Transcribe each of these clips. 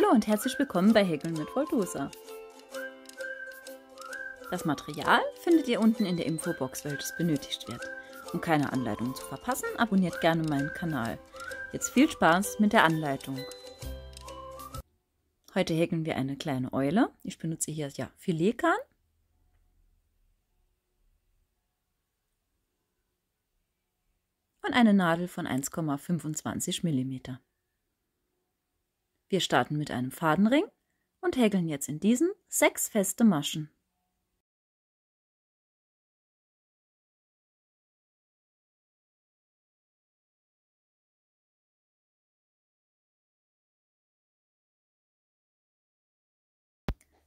Hallo und herzlich willkommen bei Häkeln mit Voldosa. Das Material findet ihr unten in der Infobox, welches benötigt wird. Um keine Anleitung zu verpassen, abonniert gerne meinen Kanal. Jetzt viel Spaß mit der Anleitung. Heute häkeln wir eine kleine Eule. Ich benutze hier ja Filetgarn. Und eine Nadel von 1,25 mm. Wir starten mit einem Fadenring und häkeln jetzt in diesen sechs feste Maschen.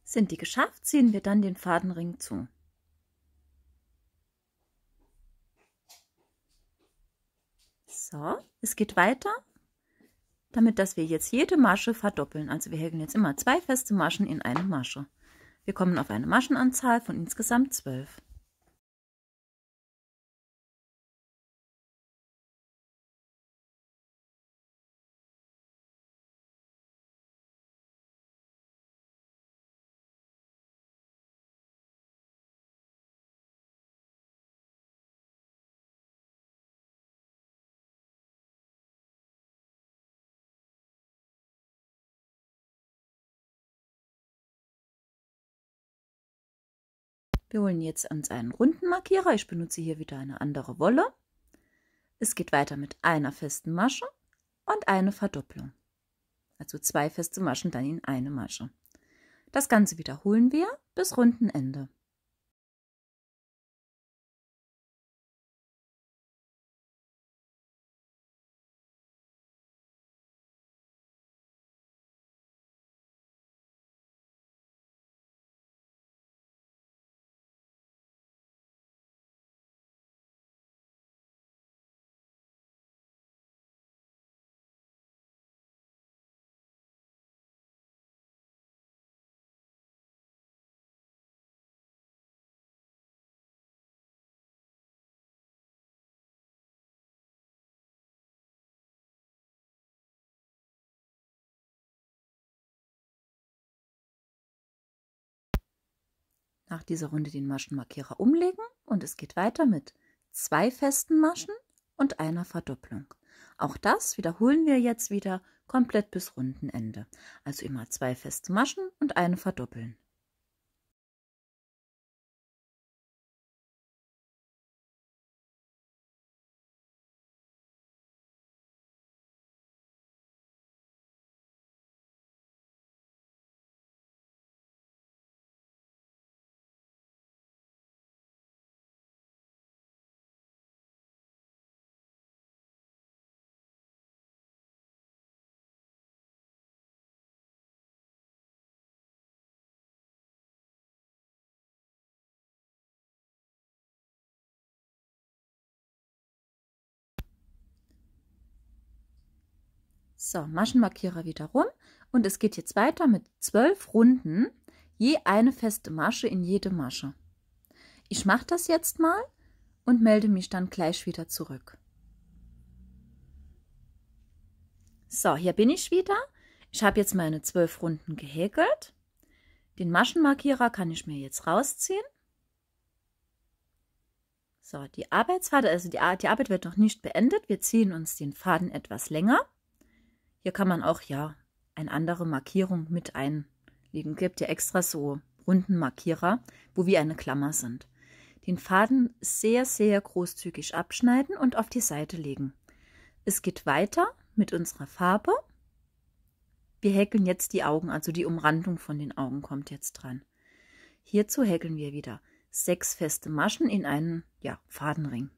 Sind die geschafft, ziehen wir dann den Fadenring zu. So, es geht weiter damit dass wir jetzt jede Masche verdoppeln. Also wir hängen jetzt immer zwei feste Maschen in eine Masche. Wir kommen auf eine Maschenanzahl von insgesamt zwölf. Wir holen jetzt uns einen runden Markierer. Ich benutze hier wieder eine andere Wolle. Es geht weiter mit einer festen Masche und eine Verdopplung. Also zwei feste Maschen dann in eine Masche. Das Ganze wiederholen wir bis Rundenende. Ende. nach dieser Runde den Maschenmarkierer umlegen und es geht weiter mit zwei festen Maschen und einer Verdopplung. Auch das wiederholen wir jetzt wieder komplett bis Rundenende. Also immer zwei feste Maschen und eine verdoppeln. So, Maschenmarkierer wieder rum. Und es geht jetzt weiter mit zwölf Runden, je eine feste Masche in jede Masche. Ich mache das jetzt mal und melde mich dann gleich wieder zurück. So, hier bin ich wieder. Ich habe jetzt meine zwölf Runden gehäkelt. Den Maschenmarkierer kann ich mir jetzt rausziehen. So, die Arbeitsfaden, also die, die Arbeit wird noch nicht beendet. Wir ziehen uns den Faden etwas länger. Hier kann man auch ja eine andere Markierung mit einlegen. Gibt ja extra so runden Markierer, wo wie eine Klammer sind. Den Faden sehr, sehr großzügig abschneiden und auf die Seite legen. Es geht weiter mit unserer Farbe. Wir häkeln jetzt die Augen, also die Umrandung von den Augen kommt jetzt dran. Hierzu häkeln wir wieder sechs feste Maschen in einen ja, Fadenring.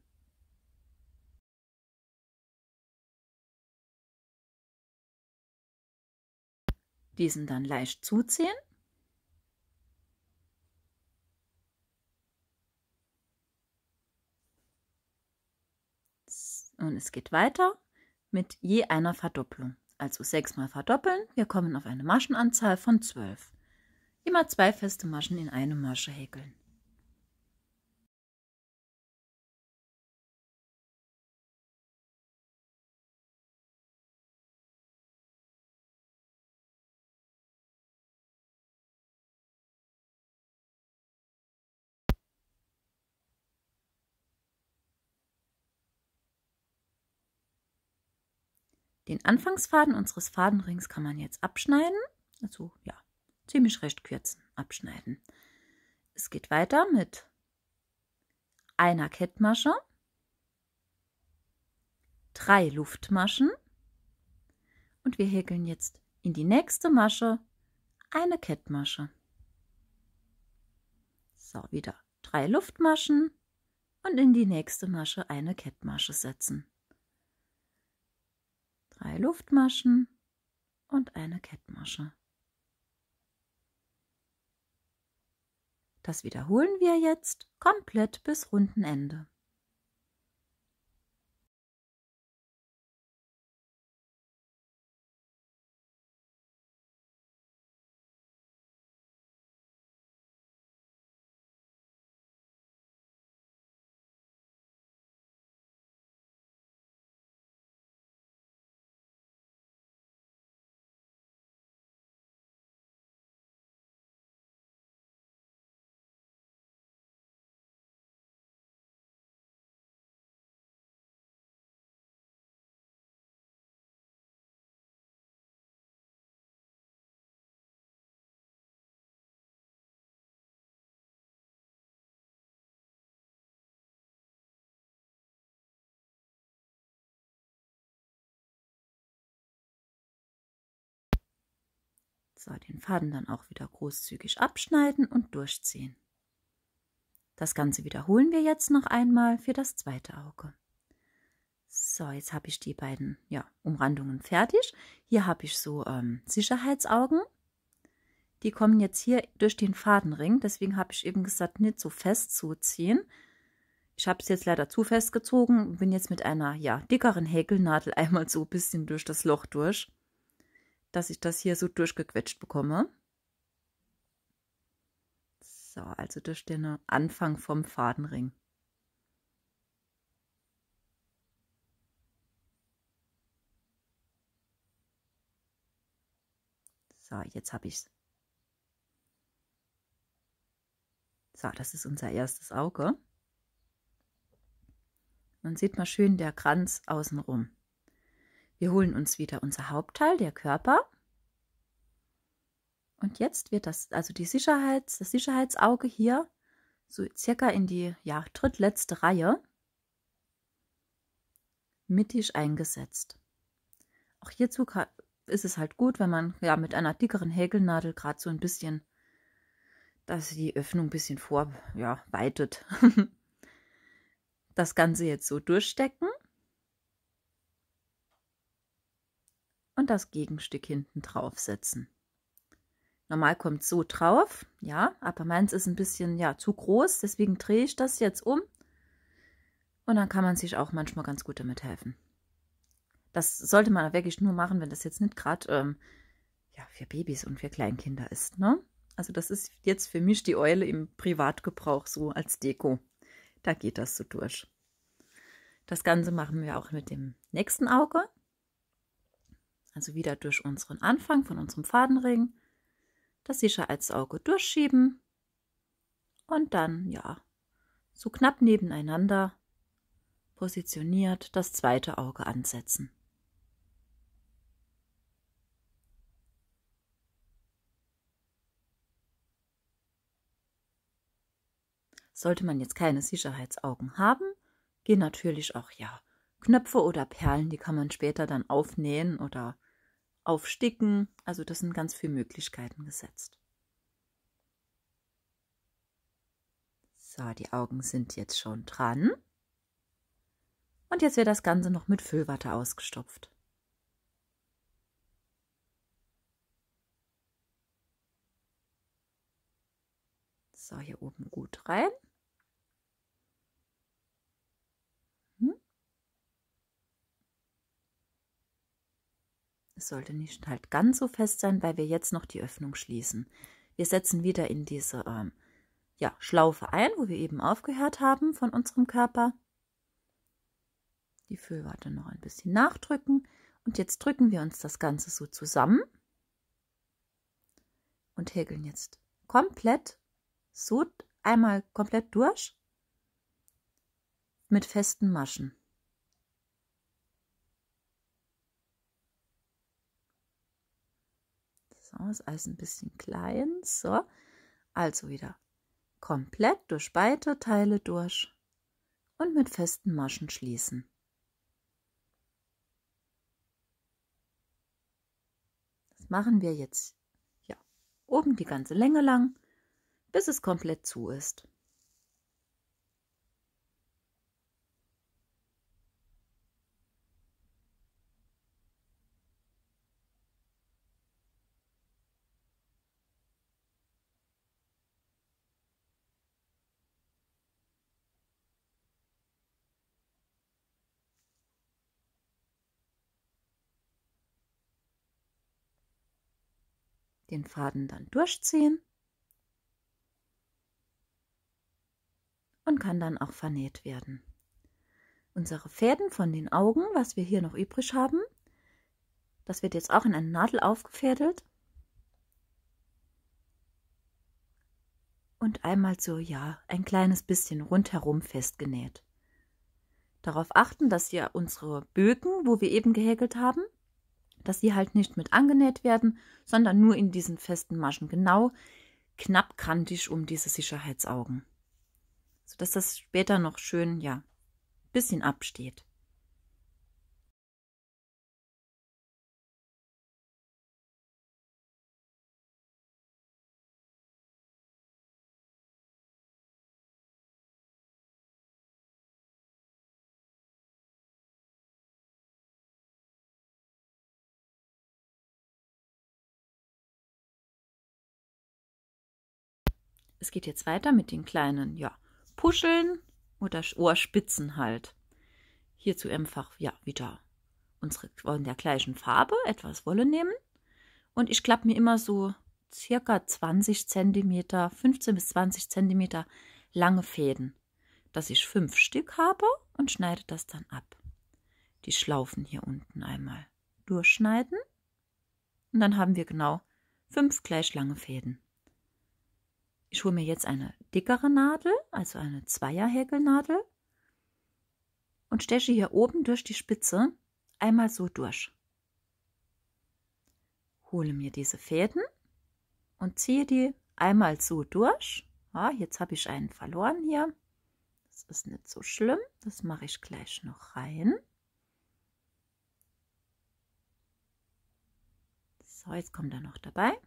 diesen dann leicht zuziehen. Und es geht weiter mit je einer Verdopplung. Also sechsmal verdoppeln, wir kommen auf eine Maschenanzahl von zwölf. Immer zwei feste Maschen in eine Masche häkeln. Den Anfangsfaden unseres Fadenrings kann man jetzt abschneiden. Also ja, ziemlich recht kürzen, abschneiden. Es geht weiter mit einer Kettmasche, drei Luftmaschen und wir häkeln jetzt in die nächste Masche eine Kettmasche. So, wieder drei Luftmaschen und in die nächste Masche eine Kettmasche setzen zwei Luftmaschen und eine Kettmasche. Das wiederholen wir jetzt komplett bis Rundenende. So, den Faden dann auch wieder großzügig abschneiden und durchziehen. Das Ganze wiederholen wir jetzt noch einmal für das zweite Auge. So, jetzt habe ich die beiden ja, Umrandungen fertig. Hier habe ich so ähm, Sicherheitsaugen. Die kommen jetzt hier durch den Fadenring. Deswegen habe ich eben gesagt, nicht so fest zu ziehen. Ich habe es jetzt leider zu fest gezogen. Bin jetzt mit einer ja, dickeren Häkelnadel einmal so ein bisschen durch das Loch durch dass ich das hier so durchgequetscht bekomme. So, also durch den Anfang vom Fadenring. So, jetzt habe ich es. So, das ist unser erstes Auge. Dann sieht man schön der Kranz außenrum. Wir holen uns wieder unser Hauptteil, der Körper. Und jetzt wird das, also die Sicherheits, das Sicherheitsauge hier so circa in die ja, drittletzte Reihe mittig eingesetzt. Auch hierzu ist es halt gut, wenn man ja mit einer dickeren Häkelnadel gerade so ein bisschen, dass die Öffnung ein bisschen vorweitet. ja, das Ganze jetzt so durchstecken und das Gegenstück hinten drauf setzen. Normal kommt so drauf, ja, aber meins ist ein bisschen ja, zu groß, deswegen drehe ich das jetzt um und dann kann man sich auch manchmal ganz gut damit helfen. Das sollte man wirklich nur machen, wenn das jetzt nicht gerade ähm, ja, für Babys und für Kleinkinder ist. Ne? Also das ist jetzt für mich die Eule im Privatgebrauch so als Deko. Da geht das so durch. Das Ganze machen wir auch mit dem nächsten Auge also wieder durch unseren Anfang von unserem Fadenring, das Sicherheitsauge durchschieben und dann, ja, so knapp nebeneinander positioniert das zweite Auge ansetzen. Sollte man jetzt keine Sicherheitsaugen haben, gehen natürlich auch ja Knöpfe oder Perlen, die kann man später dann aufnähen oder auf Sticken. Also das sind ganz viele Möglichkeiten gesetzt. So, die Augen sind jetzt schon dran. Und jetzt wird das Ganze noch mit Füllwatte ausgestopft. So, hier oben gut rein. Es sollte nicht halt ganz so fest sein, weil wir jetzt noch die Öffnung schließen. Wir setzen wieder in diese ähm, ja, Schlaufe ein, wo wir eben aufgehört haben von unserem Körper. Die Füllwarte noch ein bisschen nachdrücken. Und jetzt drücken wir uns das Ganze so zusammen und häkeln jetzt komplett so einmal komplett durch mit festen Maschen. So, ist alles ein bisschen klein. So, also wieder komplett durch beide Teile durch und mit festen Maschen schließen. Das machen wir jetzt ja, oben die ganze Länge lang, bis es komplett zu ist. den Faden dann durchziehen und kann dann auch vernäht werden. Unsere Fäden von den Augen, was wir hier noch übrig haben, das wird jetzt auch in eine Nadel aufgefädelt. Und einmal so, ja, ein kleines bisschen rundherum festgenäht. Darauf achten, dass ihr unsere Bögen, wo wir eben gehäkelt haben, dass sie halt nicht mit angenäht werden, sondern nur in diesen festen Maschen, genau knappkantig um diese Sicherheitsaugen, sodass das später noch schön, ja, bisschen absteht. es geht jetzt weiter mit den kleinen, ja, Puscheln oder Ohrspitzen halt. Hierzu einfach, ja, wieder unsere wollen der gleichen Farbe etwas Wolle nehmen. Und ich klappe mir immer so circa 20 cm, 15 bis 20 cm lange Fäden, dass ich fünf Stück habe und schneide das dann ab. Die Schlaufen hier unten einmal durchschneiden. Und dann haben wir genau fünf gleich lange Fäden. Ich hole mir jetzt eine dickere Nadel, also eine Zweierhäkelnadel und steche hier oben durch die Spitze einmal so durch. Hole mir diese Fäden und ziehe die einmal so durch. Ah, jetzt habe ich einen verloren hier. Das ist nicht so schlimm. Das mache ich gleich noch rein. So, jetzt kommt er noch dabei.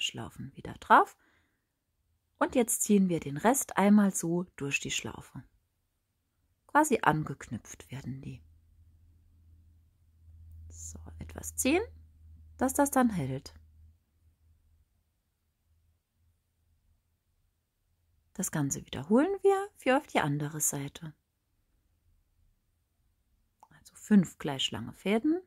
Schlaufen wieder drauf. Und jetzt ziehen wir den Rest einmal so durch die Schlaufe. Quasi angeknüpft werden die. So, etwas ziehen, dass das dann hält. Das Ganze wiederholen wir für auf die andere Seite. Also fünf gleich lange Fäden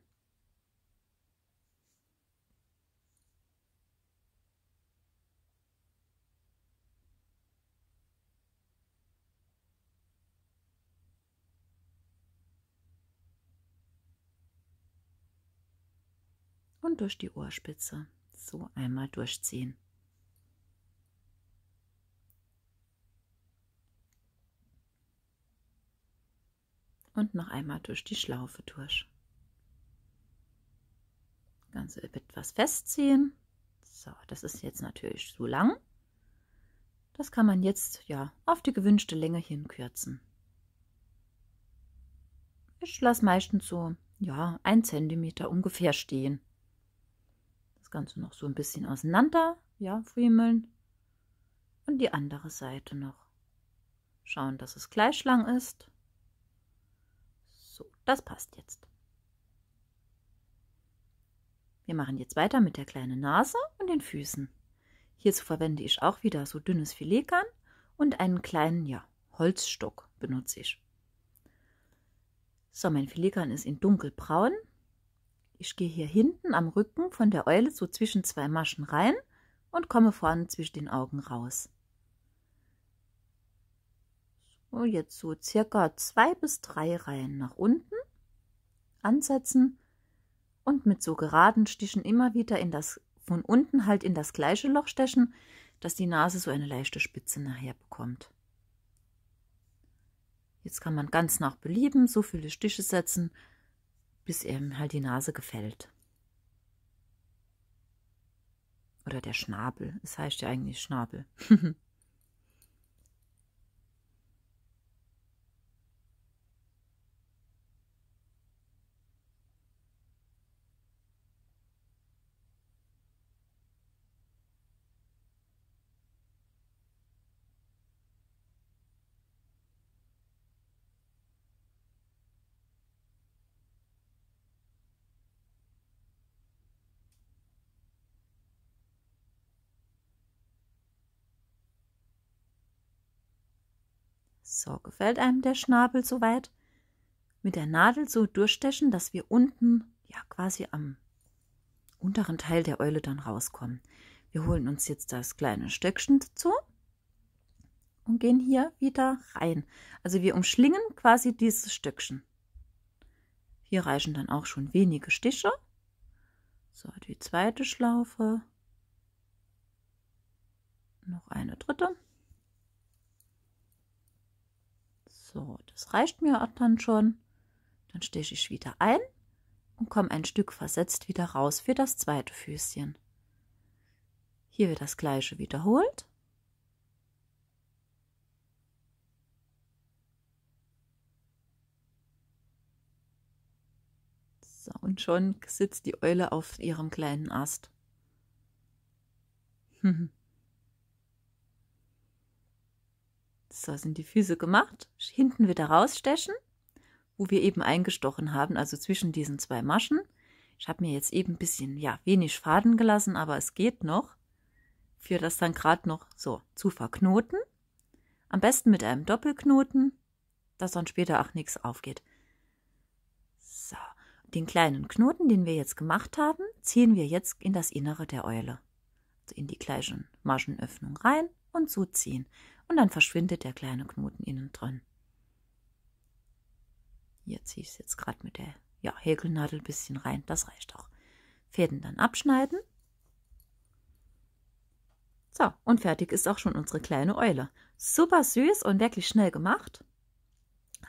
und durch die Ohrspitze so einmal durchziehen. Und noch einmal durch die Schlaufe durch. Ganz etwas festziehen. So, das ist jetzt natürlich zu lang. Das kann man jetzt ja auf die gewünschte Länge hinkürzen. Ich lasse meistens so ja, ein Zentimeter ungefähr stehen. Ganze noch so ein bisschen auseinander, ja, friemeln. Und die andere Seite noch. Schauen, dass es gleich lang ist. So, das passt jetzt. Wir machen jetzt weiter mit der kleinen Nase und den Füßen. Hierzu verwende ich auch wieder so dünnes Filetgarn und einen kleinen, ja, Holzstock benutze ich. So, mein Filetgarn ist in dunkelbraun ich gehe hier hinten am Rücken von der Eule so zwischen zwei Maschen rein und komme vorne zwischen den Augen raus. So, jetzt so circa zwei bis drei Reihen nach unten ansetzen und mit so geraden Stichen immer wieder in das von unten halt in das gleiche Loch stechen, dass die Nase so eine leichte Spitze nachher bekommt. Jetzt kann man ganz nach Belieben so viele Stiche setzen, bis ihm halt die Nase gefällt. Oder der Schnabel. Es heißt ja eigentlich Schnabel. So, gefällt einem der Schnabel soweit? Mit der Nadel so durchstechen, dass wir unten, ja quasi am unteren Teil der Eule dann rauskommen. Wir holen uns jetzt das kleine Stöckchen dazu und gehen hier wieder rein. Also wir umschlingen quasi dieses Stöckchen. Hier reichen dann auch schon wenige Stiche. So, die zweite Schlaufe. Noch eine dritte. So, das reicht mir dann schon. Dann stehe ich wieder ein und komme ein Stück versetzt wieder raus für das zweite Füßchen. Hier wird das gleiche wiederholt. So, und schon sitzt die Eule auf ihrem kleinen Ast. So sind die Füße gemacht. Hinten wieder rausstechen, wo wir eben eingestochen haben, also zwischen diesen zwei Maschen. Ich habe mir jetzt eben ein bisschen, ja, wenig Faden gelassen, aber es geht noch. Für das dann gerade noch so zu verknoten. Am besten mit einem Doppelknoten, dass dann später auch nichts aufgeht. So, den kleinen Knoten, den wir jetzt gemacht haben, ziehen wir jetzt in das Innere der Eule. Also in die gleichen Maschenöffnung rein und so ziehen und dann verschwindet der kleine Knoten innen drin. Hier ziehe ich es jetzt gerade mit der ja, Häkelnadel ein bisschen rein, das reicht auch. Fäden dann abschneiden. So, und fertig ist auch schon unsere kleine Eule. Super süß und wirklich schnell gemacht.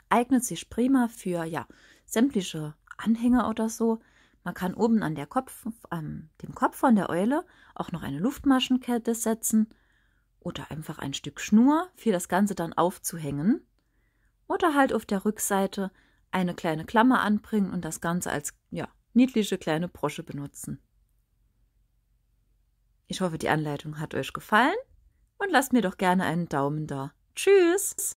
Eignet sich prima für, ja, sämtliche Anhänger oder so. Man kann oben an der Kopf, ähm, dem Kopf von der Eule auch noch eine Luftmaschenkette setzen oder einfach ein Stück Schnur für das Ganze dann aufzuhängen oder halt auf der Rückseite eine kleine Klammer anbringen und das Ganze als ja, niedliche kleine Brosche benutzen. Ich hoffe, die Anleitung hat euch gefallen und lasst mir doch gerne einen Daumen da. Tschüss!